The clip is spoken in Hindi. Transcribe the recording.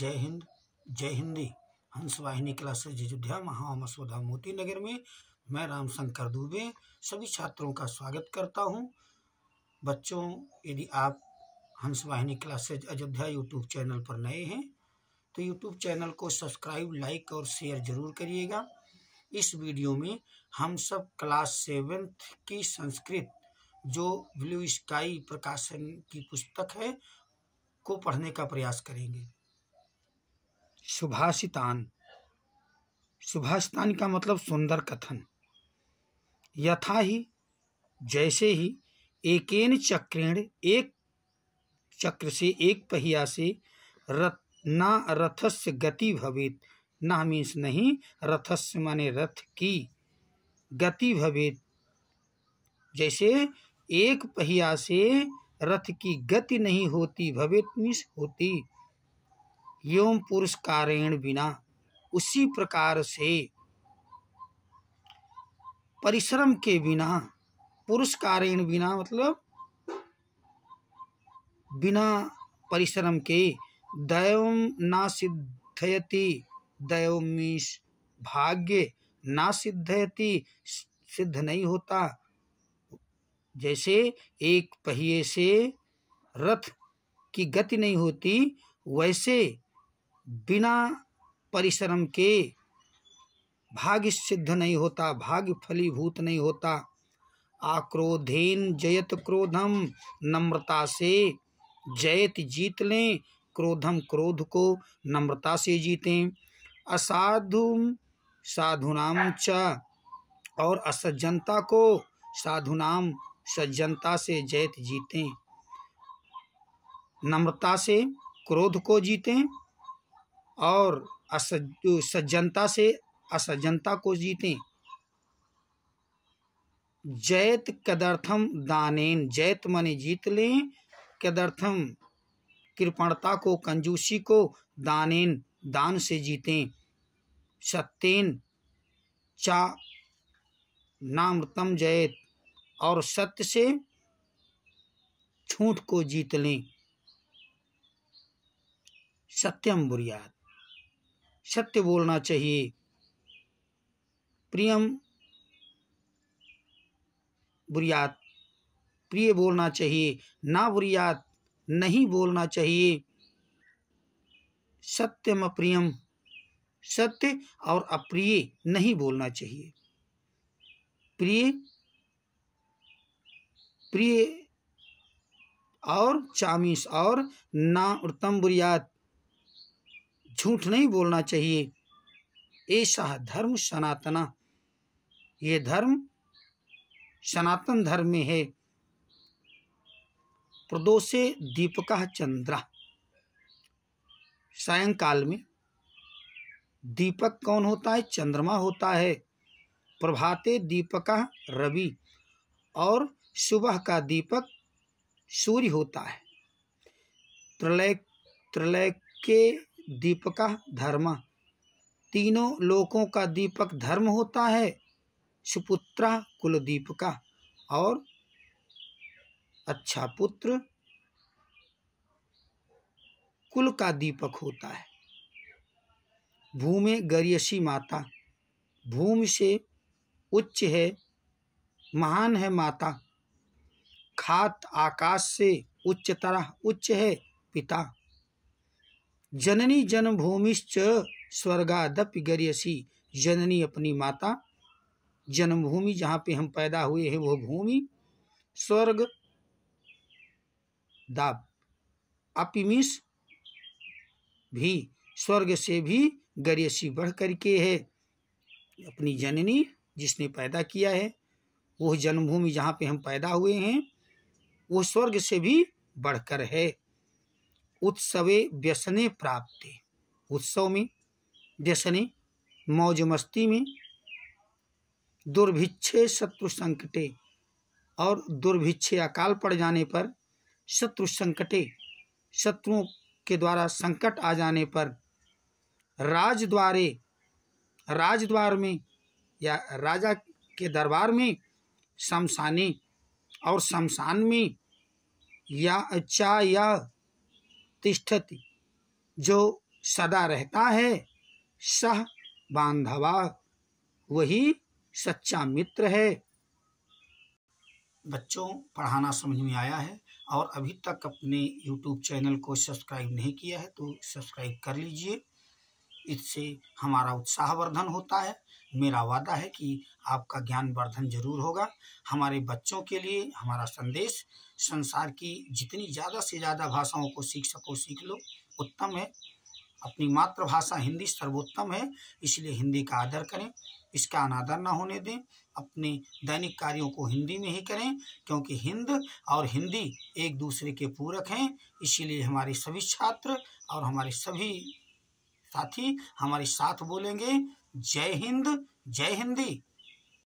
जय हिंद जय हिंदी हंस वाहिनी क्लासेज अयोध्या महामसोधा मोती नगर में मैं रामशंकर दुबे सभी छात्रों का स्वागत करता हूं बच्चों यदि आप हंस वाहिनी क्लासेज अयोध्या यूट्यूब चैनल पर नए हैं तो यूट्यूब चैनल को सब्सक्राइब लाइक और शेयर जरूर करिएगा इस वीडियो में हम सब क्लास सेवेंथ की संस्कृत जो ब्लू स्काई प्रकाशन की पुस्तक है को पढ़ने का प्रयास करेंगे सुभाषितान सुभाषितान का मतलब सुंदर कथन यथा ही जैसे ही एकेन चक्रेण एक चक्र से एक पहिया से रथ ना रथस्य गति भवित ना मीन्स नहीं रथस्य माने रथ की गति भवित जैसे एक पहिया से रथ की गति नहीं होती भवित मीन्स होती एवं पुरस्कारेण बिना उसी प्रकार से परिश्रम के बिना पुरस्कारेण बिना मतलब बिना परिश्रम के दैव ना सिद्धयति दैव भाग्य ना सिद्धयति सिद्ध नहीं होता जैसे एक पहिए से रथ की गति नहीं होती वैसे बिना परिश्रम के भाग्य सिद्ध नहीं होता भाग्य फलीभूत नहीं होता आक्रोधेन जयत क्रोधम नम्रता से जयत जीत लें क्रोधम क्रोध को नम्रता से जीतें असाधु साधुनाम च और असज्जनता को साधुनाम सज्जनता से जयत जीतें नम्रता से क्रोध को जीतें और असज सज्जनता से असज्जनता को जीतें जैत कदर्थम दानेन जैत मने जीत लें कदर्थम कृपणता को कंजूसी को दानेन दान से जीतें सत्येन चा नामृतम जैत और सत्य से झूठ को जीत लें सत्यम बुरियात सत्य बोलना चाहिए प्रियम बुरियात प्रिय बोलना चाहिए ना बुरियात नहीं बोलना चाहिए सत्यम अप्रियम सत्य और अप्रिय नहीं बोलना चाहिए प्रिय प्रिय और चामिस और ना उत्तम बुरियात झूठ नहीं बोलना चाहिए ऐसा धर्म सनातना ये धर्म सनातन धर्म में है प्रदोषे दीपका चंद्रा सायंकाल में दीपक कौन होता है चंद्रमा होता है प्रभाते दीपका रवि और सुबह का दीपक सूर्य होता है त्रिलय त्रिलय के दीपक धर्म तीनों लोकों का दीपक धर्म होता है सुपुत्रा कुलदीपका और अच्छा पुत्र कुल का दीपक होता है भूमि गरियसी माता भूमि से उच्च है महान है माता खात आकाश से तरह उच्च है पिता जननी जन्मभूमिश्च स्वर्गादप्य गर्यसी जननी अपनी माता जन्मभूमि जहाँ पे हम पैदा हुए हैं वह भूमि स्वर्ग दाप अपिमिस भी स्वर्ग से भी गर्यसी बढ़ करके है अपनी जननी जिसने पैदा किया है वह जन्मभूमि जहाँ पे हम पैदा हुए हैं वो स्वर्ग से भी बढ़कर है उत्सवे व्यसने प्राप्त उत्सव में व्यसने मौज मस्ती में दुर्भिक्षे शत्रु संकटे और दुर्भिक्षे अकाल पड़ जाने पर शत्रु संकटे शत्रुओं के द्वारा संकट आ जाने पर राजद्वारे राजद्वार में या राजा के दरबार में शमशाने और शमशान में या चा या तिष्ठति जो सदा रहता है सह बांधवा वही सच्चा मित्र है बच्चों पढ़ाना समझ में आया है और अभी तक अपने YouTube चैनल को सब्सक्राइब नहीं किया है तो सब्सक्राइब कर लीजिए इससे हमारा उत्साहवर्धन होता है मेरा वादा है कि आपका ज्ञान वर्धन जरूर होगा हमारे बच्चों के लिए हमारा संदेश संसार की जितनी ज़्यादा से ज़्यादा भाषाओं को सीख सको सीख लो उत्तम है अपनी मातृभाषा हिंदी सर्वोत्तम है इसलिए हिंदी का आदर करें इसका अनादर ना होने दें अपने दैनिक कार्यों को हिंदी में ही करें क्योंकि हिंद और हिंदी एक दूसरे के पूरक हैं इसीलिए हमारे सभी छात्र और हमारे सभी साथी हमारे साथ बोलेंगे जय हिंद जय हिंदी